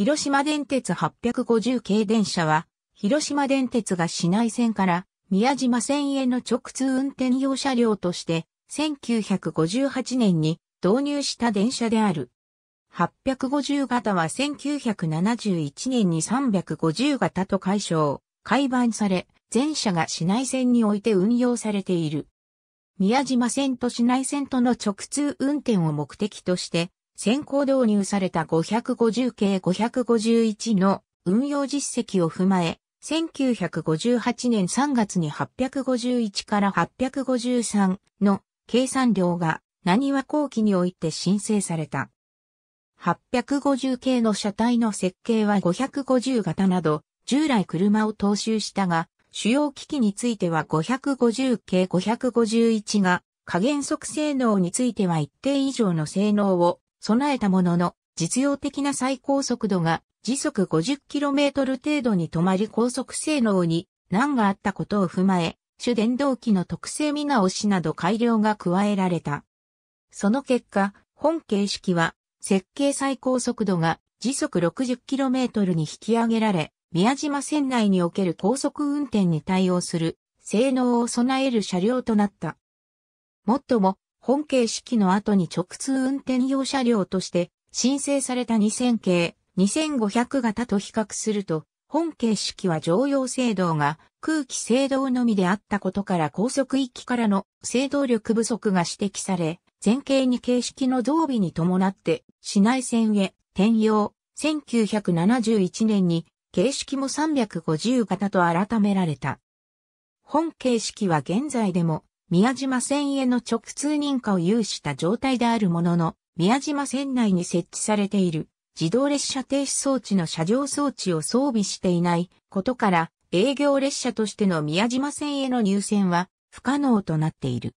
広島電鉄850系電車は、広島電鉄が市内線から宮島線への直通運転用車両として、1958年に導入した電車である。850型は1971年に350型と解消、改版され、全車が市内線において運用されている。宮島線と市内線との直通運転を目的として、先行導入された550系551の運用実績を踏まえ、1958年3月に851から853の計算量が何は後期において申請された。850系の車体の設計は550型など、従来車を踏襲したが、主要機器については550系551が、加減速性能については一定以上の性能を備えたものの、実用的な最高速度が時速 50km 程度に止まり高速性能に難があったことを踏まえ、主電動機の特性見直しなど改良が加えられた。その結果、本形式は設計最高速度が時速 60km に引き上げられ、宮島線内における高速運転に対応する性能を備える車両となった。もっとも、本形式の後に直通運転用車両として申請された2000系、2500型と比較すると、本形式は常用制動が空気制動のみであったことから高速域からの制動力不足が指摘され、前景に形式の増備に伴って市内線へ転用、1971年に形式も350型と改められた。本形式は現在でも宮島線への直通認可を有した状態であるものの、宮島線内に設置されている自動列車停止装置の車上装置を装備していないことから、営業列車としての宮島線への入線は不可能となっている。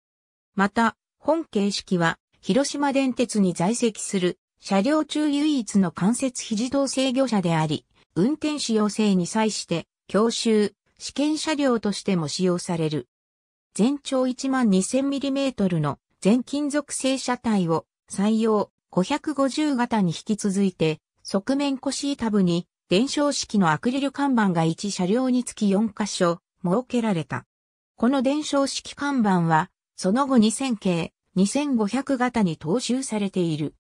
また、本形式は広島電鉄に在籍する車両中唯一の関節非自動制御車であり、運転士要請に際して、教習、試験車両としても使用される。全長 12000mm の全金属製車体を採用550型に引き続いて、側面腰タブに伝承式のアクリル看板が1車両につき4箇所設けられた。この伝承式看板は、その後2000系、2500型に踏襲されている。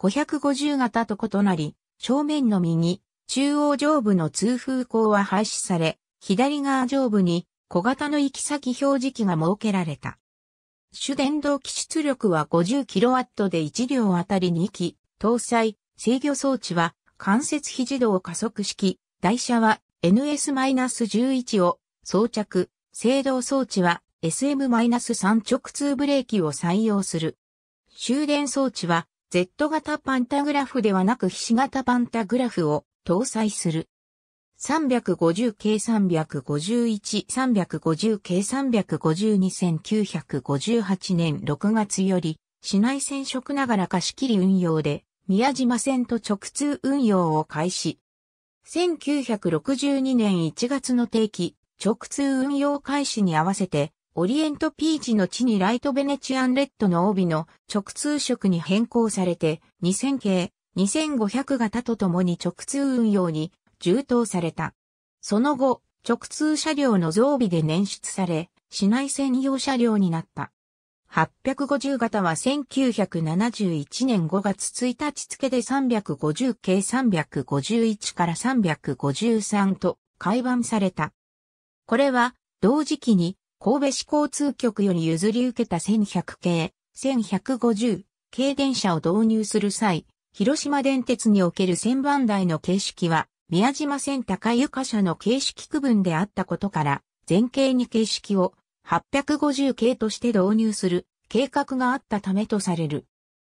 550型と異なり、正面の右、中央上部の通風口は廃止され、左側上部に小型の行き先表示器が設けられた。主電動機出力は 50kW で1両あたり2機、搭載、制御装置は関節非自動加速式、台車は NS-11 を装着、制動装置は SM-3 直通ブレーキを採用する。終電装置は Z 型パンタグラフではなくひし形パンタグラフを搭載する。350 k 351、350 k 352 1958年6月より、市内線職ながら貸し切り運用で、宮島線と直通運用を開始。1962年1月の定期、直通運用開始に合わせて、オリエントピーチの地にライトベネチアンレッドの帯の直通色に変更されて、2000系、2500型とともに直通運用に充当された。その後、直通車両の増備で捻出され、市内専用車両になった。850型は1971年5月1日付で350系351から353と改版された。これは同時期に神戸市交通局より譲り受けた1100系、1150系電車を導入する際、広島電鉄における1000番台の形式は宮島線高床社の形式区分であったことから、前景に形式を850系として導入する計画があったためとされる。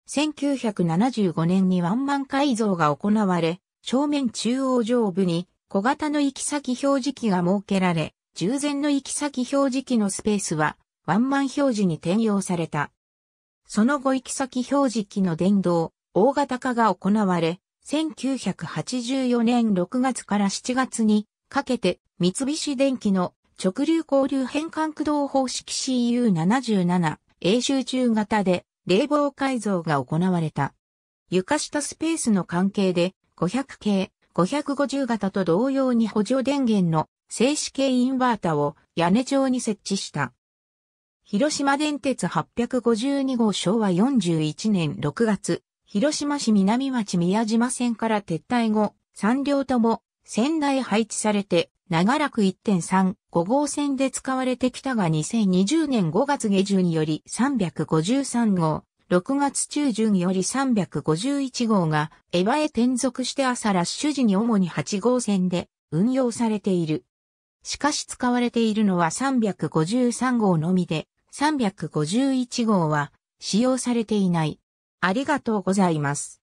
1975年にワンマン改造が行われ、正面中央上部に小型の行き先表示器が設けられ、従前の行き先表示器のスペースはワンマン表示に転用された。その後行き先表示器の電動、大型化が行われ、1984年6月から7月にかけて三菱電機の直流交流変換駆動方式 CU77 A 集中型で冷房改造が行われた。床下スペースの関係で500系、550型と同様に補助電源の静止系インバータを屋根上に設置した。広島電鉄852号昭和41年6月広島市南町宮島線から撤退後、3両とも仙台配置されて、長らく1.35号線で使われてきたが2020年5月下旬より353号、6月中旬より351号がエヴァへ転属して朝ラッシュ時に主に8号線で運用されている。しかし使われているのは353号のみで、351号は使用されていない。ありがとうございます。